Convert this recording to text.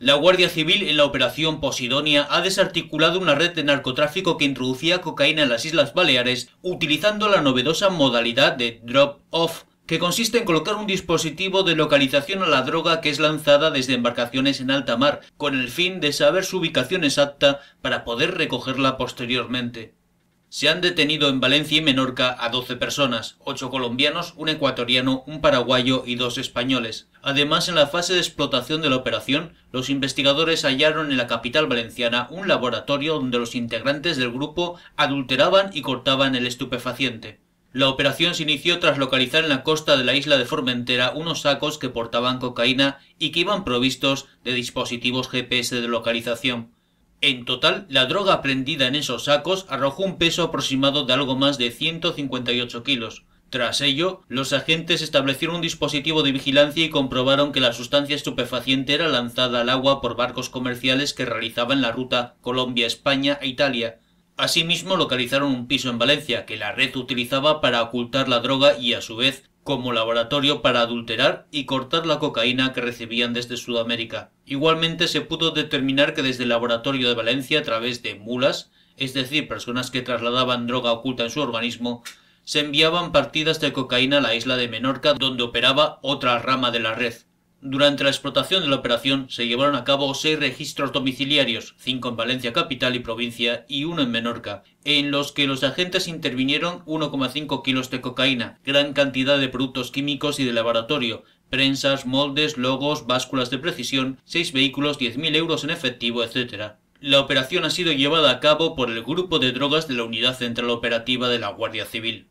La Guardia Civil en la operación Posidonia ha desarticulado una red de narcotráfico que introducía cocaína en las Islas Baleares utilizando la novedosa modalidad de drop-off, que consiste en colocar un dispositivo de localización a la droga que es lanzada desde embarcaciones en alta mar, con el fin de saber su ubicación exacta para poder recogerla posteriormente. Se han detenido en Valencia y Menorca a 12 personas, ocho colombianos, un ecuatoriano, un paraguayo y dos españoles. Además, en la fase de explotación de la operación, los investigadores hallaron en la capital valenciana un laboratorio donde los integrantes del grupo adulteraban y cortaban el estupefaciente. La operación se inició tras localizar en la costa de la isla de Formentera unos sacos que portaban cocaína y que iban provistos de dispositivos GPS de localización. En total, la droga prendida en esos sacos arrojó un peso aproximado de algo más de 158 kilos. Tras ello, los agentes establecieron un dispositivo de vigilancia y comprobaron que la sustancia estupefaciente era lanzada al agua por barcos comerciales que realizaban la ruta Colombia-España e Italia. Asimismo, localizaron un piso en Valencia que la red utilizaba para ocultar la droga y, a su vez, como laboratorio para adulterar y cortar la cocaína que recibían desde Sudamérica. Igualmente se pudo determinar que desde el laboratorio de Valencia a través de mulas, es decir, personas que trasladaban droga oculta en su organismo, se enviaban partidas de cocaína a la isla de Menorca donde operaba otra rama de la red. Durante la explotación de la operación se llevaron a cabo seis registros domiciliarios, cinco en Valencia capital y provincia y uno en Menorca, en los que los agentes intervinieron 1,5 kilos de cocaína, gran cantidad de productos químicos y de laboratorio, prensas, moldes, logos, básculas de precisión, seis vehículos, 10.000 euros en efectivo, etc. La operación ha sido llevada a cabo por el Grupo de Drogas de la Unidad Central Operativa de la Guardia Civil.